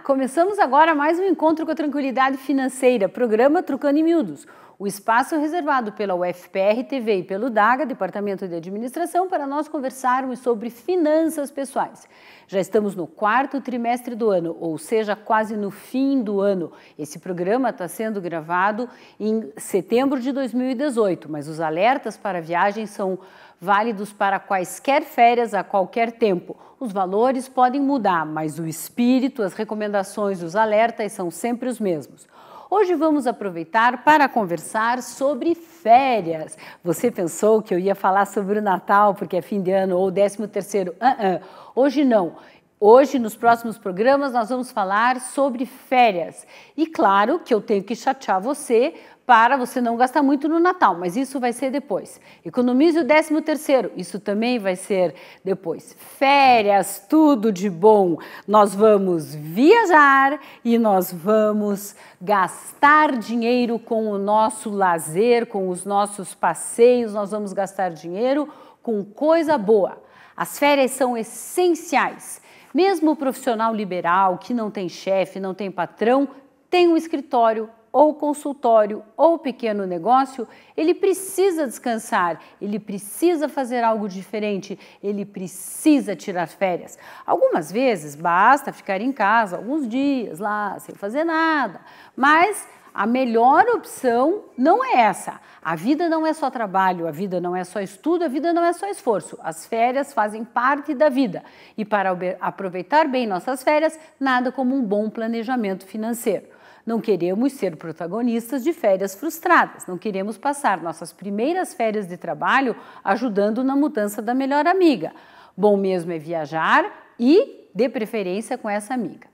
Começamos agora mais um encontro com a Tranquilidade Financeira, programa Trucando em Miúdos o espaço reservado pela UFPR TV e pelo DAGA, Departamento de Administração, para nós conversarmos sobre finanças pessoais. Já estamos no quarto trimestre do ano, ou seja, quase no fim do ano. Esse programa está sendo gravado em setembro de 2018, mas os alertas para viagens são válidos para quaisquer férias a qualquer tempo. Os valores podem mudar, mas o espírito, as recomendações, os alertas são sempre os mesmos. Hoje vamos aproveitar para conversar sobre férias. Você pensou que eu ia falar sobre o Natal, porque é fim de ano ou 13 terceiro? Uh -uh. Hoje não. Hoje, nos próximos programas, nós vamos falar sobre férias. E claro que eu tenho que chatear você, para você não gastar muito no Natal, mas isso vai ser depois. Economize o 13 terceiro, isso também vai ser depois. Férias, tudo de bom. Nós vamos viajar e nós vamos gastar dinheiro com o nosso lazer, com os nossos passeios, nós vamos gastar dinheiro com coisa boa. As férias são essenciais. Mesmo o profissional liberal que não tem chefe, não tem patrão, tem um escritório ou consultório ou pequeno negócio, ele precisa descansar, ele precisa fazer algo diferente, ele precisa tirar férias. Algumas vezes basta ficar em casa alguns dias lá sem fazer nada, mas a melhor opção não é essa. A vida não é só trabalho, a vida não é só estudo, a vida não é só esforço. As férias fazem parte da vida. E para aproveitar bem nossas férias, nada como um bom planejamento financeiro. Não queremos ser protagonistas de férias frustradas, não queremos passar nossas primeiras férias de trabalho ajudando na mudança da melhor amiga. Bom mesmo é viajar e, de preferência, com essa amiga.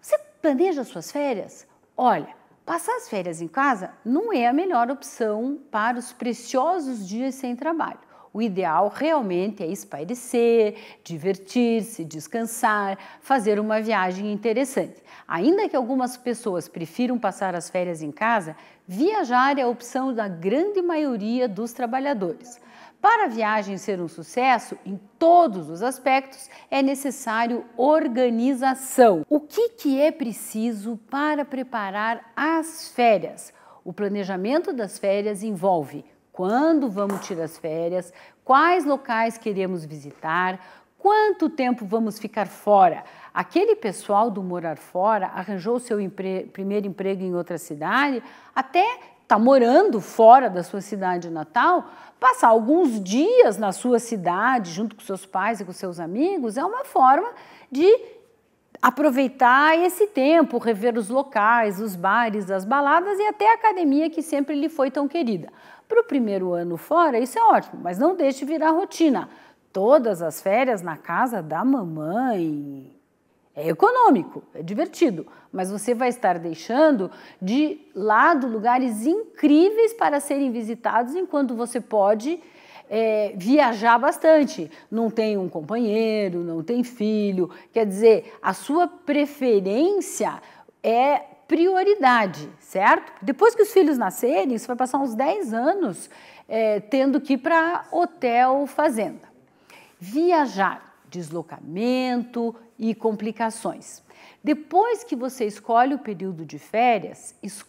Você planeja suas férias? Olha, passar as férias em casa não é a melhor opção para os preciosos dias sem trabalho. O ideal realmente é espairecer, divertir-se, descansar, fazer uma viagem interessante. Ainda que algumas pessoas prefiram passar as férias em casa, viajar é a opção da grande maioria dos trabalhadores. Para a viagem ser um sucesso, em todos os aspectos, é necessário organização. O que, que é preciso para preparar as férias? O planejamento das férias envolve quando vamos tirar as férias, quais locais queremos visitar, quanto tempo vamos ficar fora. Aquele pessoal do morar fora arranjou seu empre... primeiro emprego em outra cidade, até está morando fora da sua cidade natal, passar alguns dias na sua cidade junto com seus pais e com seus amigos é uma forma de aproveitar esse tempo, rever os locais, os bares, as baladas e até a academia que sempre lhe foi tão querida. Para o primeiro ano fora, isso é ótimo, mas não deixe virar rotina. Todas as férias na casa da mamãe. É econômico, é divertido, mas você vai estar deixando de lado lugares incríveis para serem visitados enquanto você pode é, viajar bastante. Não tem um companheiro, não tem filho. Quer dizer, a sua preferência é prioridade, certo? Depois que os filhos nascerem, você vai passar uns 10 anos é, tendo que ir para hotel, fazenda. Viajar, deslocamento e complicações. Depois que você escolhe o período de férias, es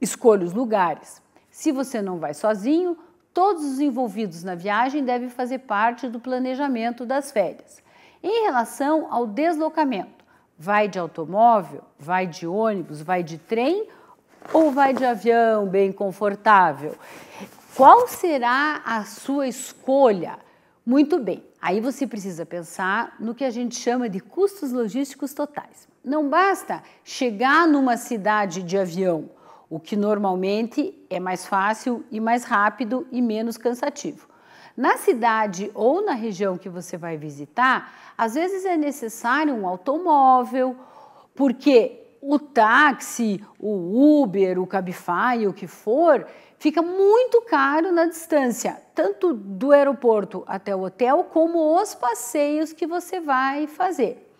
escolha os lugares. Se você não vai sozinho, Todos os envolvidos na viagem devem fazer parte do planejamento das férias. Em relação ao deslocamento, vai de automóvel, vai de ônibus, vai de trem ou vai de avião bem confortável? Qual será a sua escolha? Muito bem, aí você precisa pensar no que a gente chama de custos logísticos totais. Não basta chegar numa cidade de avião o que normalmente é mais fácil e mais rápido e menos cansativo. Na cidade ou na região que você vai visitar, às vezes é necessário um automóvel, porque o táxi, o Uber, o Cabify, o que for, fica muito caro na distância, tanto do aeroporto até o hotel, como os passeios que você vai fazer.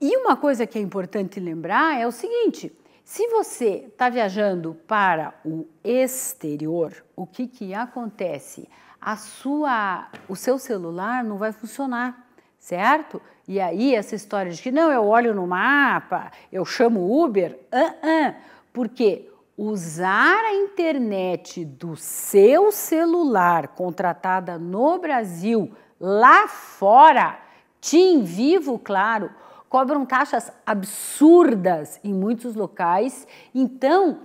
E uma coisa que é importante lembrar é o seguinte: se você está viajando para o exterior, o que, que acontece? A sua, o seu celular não vai funcionar, certo? E aí essa história de que não, eu olho no mapa, eu chamo Uber, uh -uh, porque usar a internet do seu celular contratada no Brasil lá fora, Tim Vivo, claro, cobram taxas absurdas em muitos locais. Então,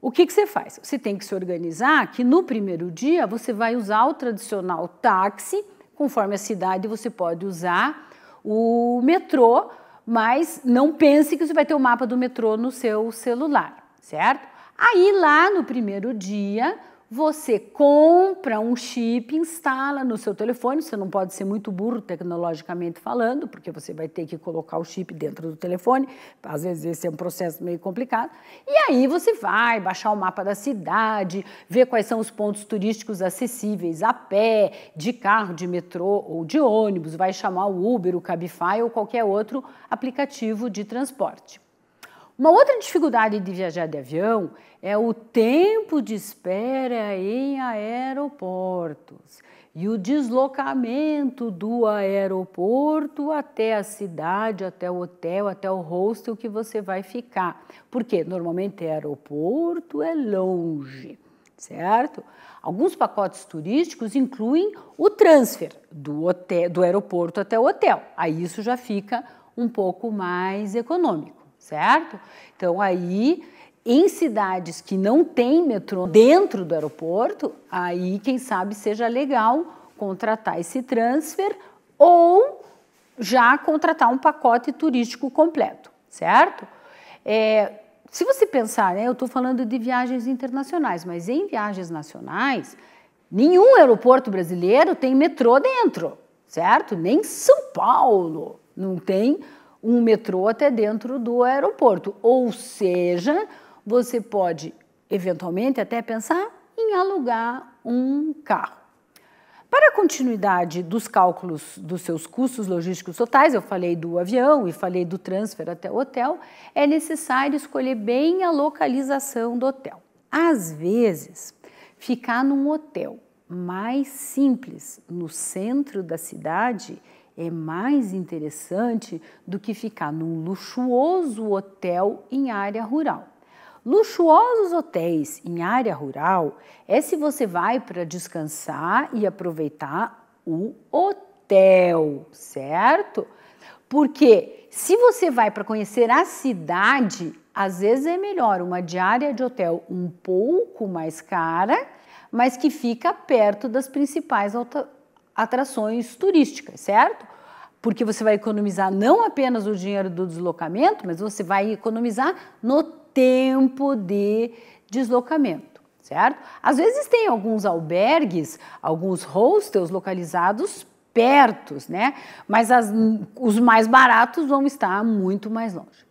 o que, que, você faz? Você tem que se organizar que no primeiro dia você vai usar o tradicional táxi, conforme a cidade você pode usar o metrô, mas não pense que você vai ter o mapa do metrô no seu celular, certo? Aí lá no primeiro dia você compra um chip, instala no seu telefone. Você não pode ser muito burro tecnologicamente falando, porque você vai ter que colocar o chip dentro do telefone. Às vezes esse é um processo meio complicado. E aí você vai baixar o mapa da cidade, ver quais são os pontos turísticos acessíveis a pé, de carro, de metrô ou de ônibus. Vai chamar o Uber, o Cabify ou qualquer outro aplicativo de transporte. Uma outra dificuldade de viajar de avião é o tempo de espera em aeroportos e o deslocamento do aeroporto até a cidade, até o hotel, até o hostel que você vai ficar. Porque normalmente aeroporto é longe, certo? Alguns pacotes turísticos incluem o transfer do, hotel, do aeroporto até o hotel. Aí isso já fica um pouco mais econômico certo? Então aí em cidades que não tem metrô dentro do aeroporto, aí quem sabe seja legal contratar esse transfer ou já contratar um pacote turístico completo, certo? É, se você pensar, né, eu estou falando de viagens internacionais, mas em viagens nacionais, nenhum aeroporto brasileiro tem metrô dentro, certo? Nem São Paulo não tem um metrô até dentro do aeroporto. Ou seja, você pode eventualmente até pensar em alugar um carro. Para a continuidade dos cálculos dos seus custos logísticos totais, eu falei do avião e falei do transfer até o hotel, é necessário escolher bem a localização do hotel. Às vezes, ficar num hotel mais simples no centro da cidade é mais interessante do que ficar num luxuoso hotel em área rural. Luxuosos hotéis em área rural é se você vai para descansar e aproveitar o hotel, certo? Porque se você vai para conhecer a cidade, às vezes é melhor uma diária de hotel um pouco mais cara, mas que fica perto das principais atrações turísticas, certo? Porque você vai economizar não apenas o dinheiro do deslocamento, mas você vai economizar no tempo de deslocamento, certo? Às vezes tem alguns albergues, alguns hostels localizados perto, né? Mas as, os mais baratos vão estar muito mais longe.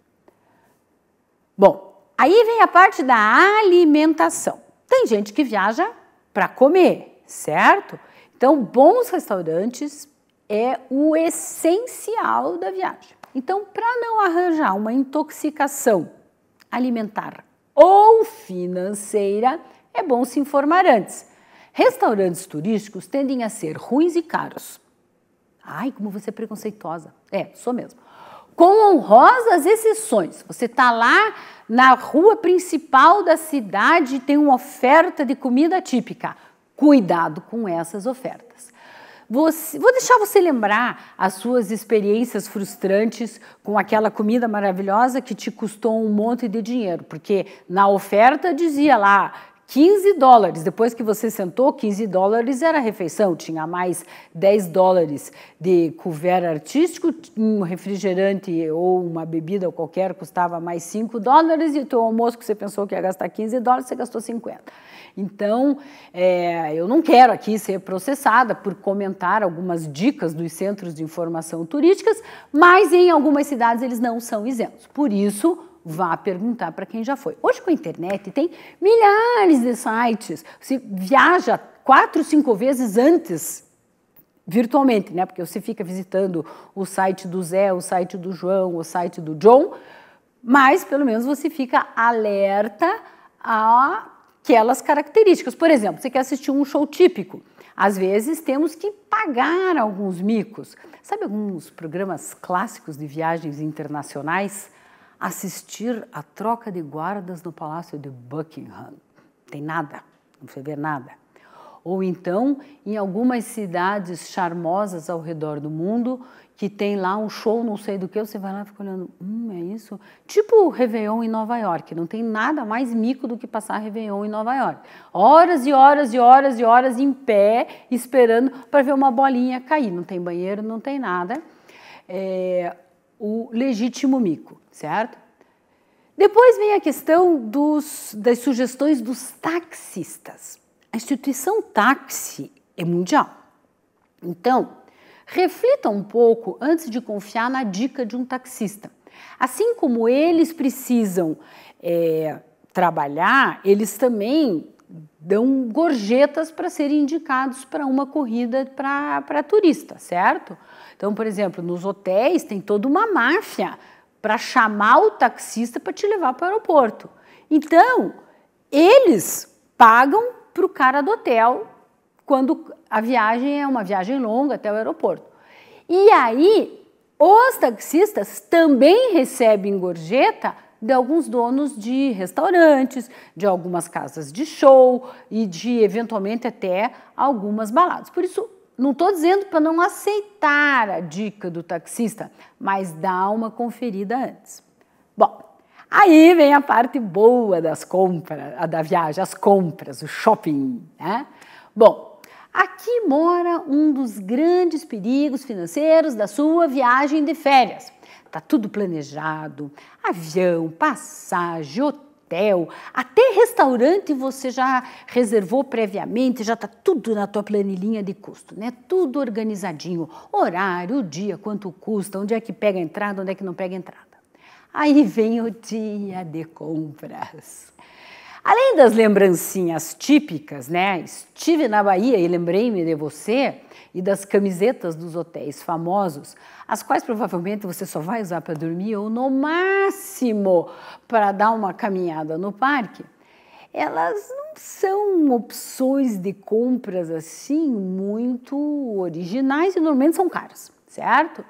Bom, aí vem a parte da alimentação. Tem gente que viaja para comer, certo? Então, bons restaurantes é o essencial da viagem. Então, para não arranjar uma intoxicação alimentar ou financeira, é bom se informar antes. Restaurantes turísticos tendem a ser ruins e caros. Ai, como você é preconceituosa. É, sou mesmo. Com honrosas exceções. Você está lá na rua principal da cidade e tem uma oferta de comida típica Cuidado com essas ofertas. Você, vou deixar você lembrar as suas experiências frustrantes com aquela comida maravilhosa que te custou um monte de dinheiro, porque na oferta dizia lá 15 dólares. Depois que você sentou, 15 dólares era refeição. Tinha mais 10 dólares de couvert artístico, um refrigerante ou uma bebida qualquer custava mais 5 dólares e o teu almoço que você pensou que ia gastar 15 dólares, você gastou 50. Então, é, eu não quero aqui ser processada por comentar algumas dicas dos centros de informação turísticas, mas em algumas cidades eles não são isentos. Por isso, vá perguntar para quem já foi. Hoje com a internet tem milhares de sites. Você viaja quatro, cinco vezes antes virtualmente, né? Porque você fica visitando o site do Zé, o site do João, o site do John, mas pelo menos você fica alerta a aquelas características. Por exemplo, você quer assistir um show típico. Às vezes temos que pagar alguns micos. Sabe alguns programas clássicos de viagens internacionais? assistir a troca de guardas no Palácio de Buckingham. Tem nada, não se vê nada. Ou então, em algumas cidades charmosas ao redor do mundo, que tem lá um show, não sei do que, você vai lá e fica olhando, hum, é isso? Tipo o Réveillon em Nova York, não tem nada mais mico do que passar Réveillon em Nova York. Horas e horas e horas e horas em pé, esperando para ver uma bolinha cair. Não tem banheiro, não tem nada. É, o legítimo mico, certo? Depois vem a questão dos, das sugestões dos taxistas. A instituição táxi é mundial. Então, reflita um pouco antes de confiar na dica de um taxista. Assim como eles precisam é, trabalhar, eles também dão gorjetas para serem indicados para uma corrida para turista, certo? Então, por exemplo, nos hotéis tem toda uma máfia para chamar o taxista para te levar para o aeroporto. Então, eles pagam para o cara do hotel quando a viagem é uma viagem longa até o aeroporto. E aí, os taxistas também recebem gorjeta de alguns donos de restaurantes, de algumas casas de show e de eventualmente até algumas baladas. Por isso, não estou dizendo para não aceitar a dica do taxista, mas dá uma conferida antes. Bom, aí vem a parte boa das compras, da viagem, as compras, o shopping. Né? Bom, aqui mora um dos grandes perigos financeiros da sua viagem de férias. Tá tudo planejado, avião, passagem, hotel hotel, até restaurante você já reservou previamente, já está tudo na tua planilhinha de custo, né? Tudo organizadinho, horário, dia, quanto custa, onde é que pega a entrada, onde é que não pega a entrada. Aí vem o dia de compras. Além das lembrancinhas típicas, né? Estive na Bahia e lembrei-me de você e das camisetas dos hotéis famosos, as quais provavelmente você só vai usar para dormir ou no máximo para dar uma caminhada no parque. Elas não são opções de compras assim muito originais e normalmente são caras, certo?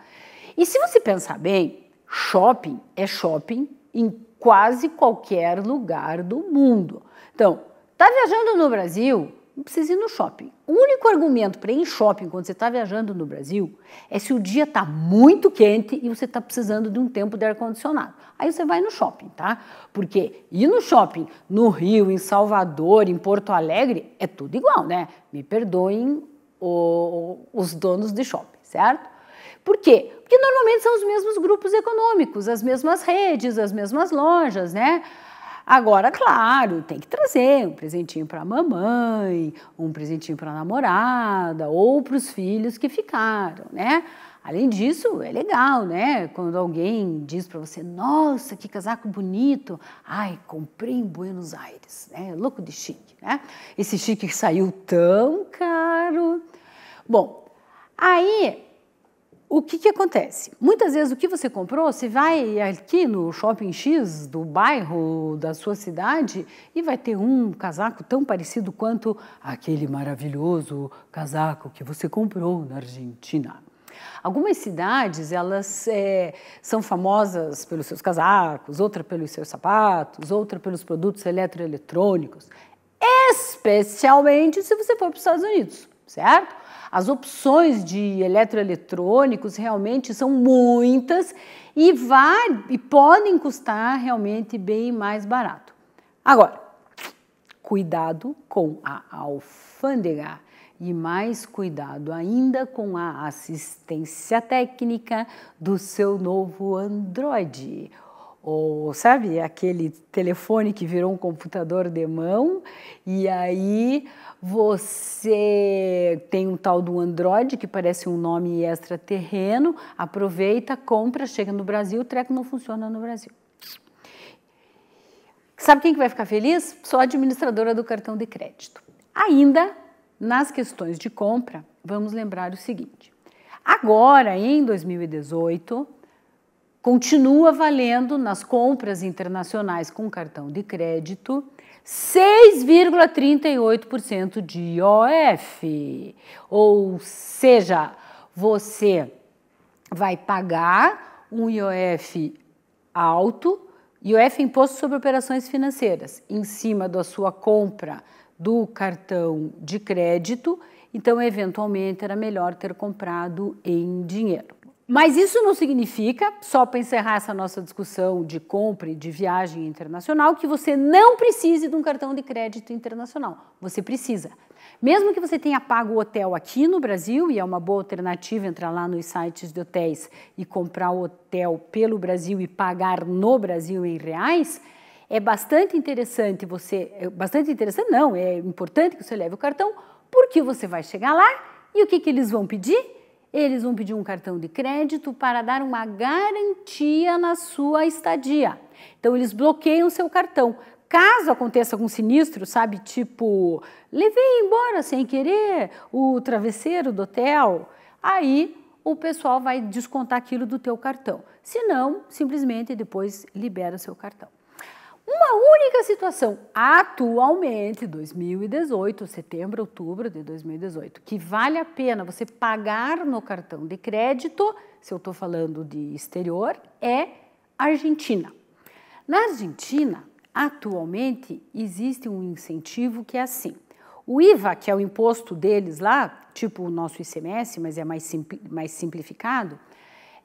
E se você pensar bem, shopping é shopping em quase qualquer lugar do mundo. Então, está viajando no Brasil, não precisa ir no shopping. O único argumento para ir em shopping quando você está viajando no Brasil é se o dia está muito quente e você está precisando de um tempo de ar-condicionado. Aí você vai no shopping, tá? Porque ir no shopping no Rio, em Salvador, em Porto Alegre, é tudo igual, né? Me perdoem o, os donos de shopping, certo? Por quê? Porque normalmente são os mesmos grupos econômicos, as mesmas redes, as mesmas lojas, né? Agora, claro, tem que trazer um presentinho para a mamãe, um presentinho para a namorada ou para os filhos que ficaram, né? Além disso, é legal, né? Quando alguém diz para você, nossa, que casaco bonito, ai, comprei em Buenos Aires, né? É louco de chique, né? Esse chique saiu tão caro. Bom, aí o que, que acontece? Muitas vezes o que você comprou, você vai aqui no shopping X do bairro da sua cidade e vai ter um casaco tão parecido quanto aquele maravilhoso casaco que você comprou na Argentina. Algumas cidades elas é, são famosas pelos seus casacos, outra pelos seus sapatos, outra pelos produtos eletroeletrônicos, especialmente se você for para os Estados Unidos certo? As opções de eletroeletrônicos realmente são muitas e, e podem custar realmente bem mais barato. Agora, cuidado com a alfândega e mais cuidado ainda com a assistência técnica do seu novo Android ou sabe aquele telefone que virou um computador de mão e aí você tem um tal do Android que parece um nome extraterreno, aproveita, compra, chega no Brasil, o treco não funciona no Brasil. Sabe quem que vai ficar feliz? Só a administradora do cartão de crédito. Ainda nas questões de compra, vamos lembrar o seguinte: agora em 2018 continua valendo nas compras internacionais com cartão de crédito 6,38% de IOF. Ou seja, você vai pagar um IOF alto, IOF imposto sobre operações financeiras, em cima da sua compra do cartão de crédito, então eventualmente era melhor ter comprado em dinheiro. Mas isso não significa, só para encerrar essa nossa discussão de compra e de viagem internacional, que você não precise de um cartão de crédito internacional. Você precisa. Mesmo que você tenha pago o hotel aqui no Brasil, e é uma boa alternativa entrar lá nos sites de hotéis e comprar o hotel pelo Brasil e pagar no Brasil em reais, é bastante interessante você. É bastante interessante, não, é importante que você leve o cartão, porque você vai chegar lá e o que, que eles vão pedir? Eles vão pedir um cartão de crédito para dar uma garantia na sua estadia. Então, eles bloqueiam seu cartão. Caso aconteça algum sinistro, sabe, tipo, levei embora sem querer o travesseiro do hotel, aí o pessoal vai descontar aquilo do teu cartão. Se não, simplesmente depois libera o seu cartão a situação atualmente, 2018, setembro, outubro de 2018, que vale a pena você pagar no cartão de crédito, se eu estou falando de exterior, é Argentina. Na Argentina, atualmente, existe um incentivo que é assim. O IVA, que é o imposto deles lá, tipo o nosso ICMS, mas é mais, simpli mais simplificado,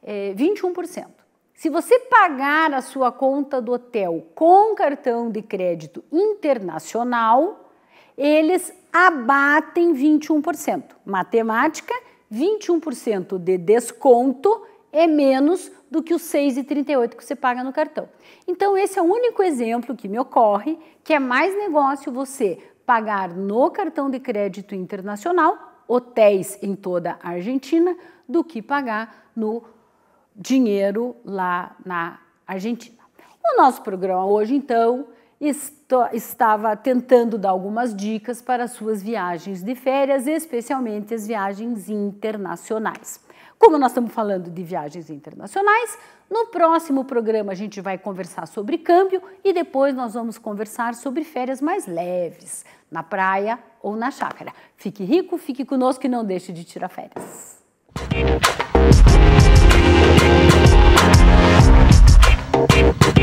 é 21%. Se você pagar a sua conta do hotel com cartão de crédito internacional, eles abatem 21%. Matemática, 21% de desconto é menos do que os 6,38 que você paga no cartão. Então esse é o único exemplo que me ocorre que é mais negócio você pagar no cartão de crédito internacional hotéis em toda a Argentina do que pagar no dinheiro lá na Argentina. O nosso programa hoje, então, estava tentando dar algumas dicas para suas viagens de férias, especialmente as viagens internacionais. Como nós estamos falando de viagens internacionais, no próximo programa a gente vai conversar sobre câmbio e depois nós vamos conversar sobre férias mais leves, na praia ou na chácara. Fique rico, fique conosco e não deixe de tirar férias. Thank you.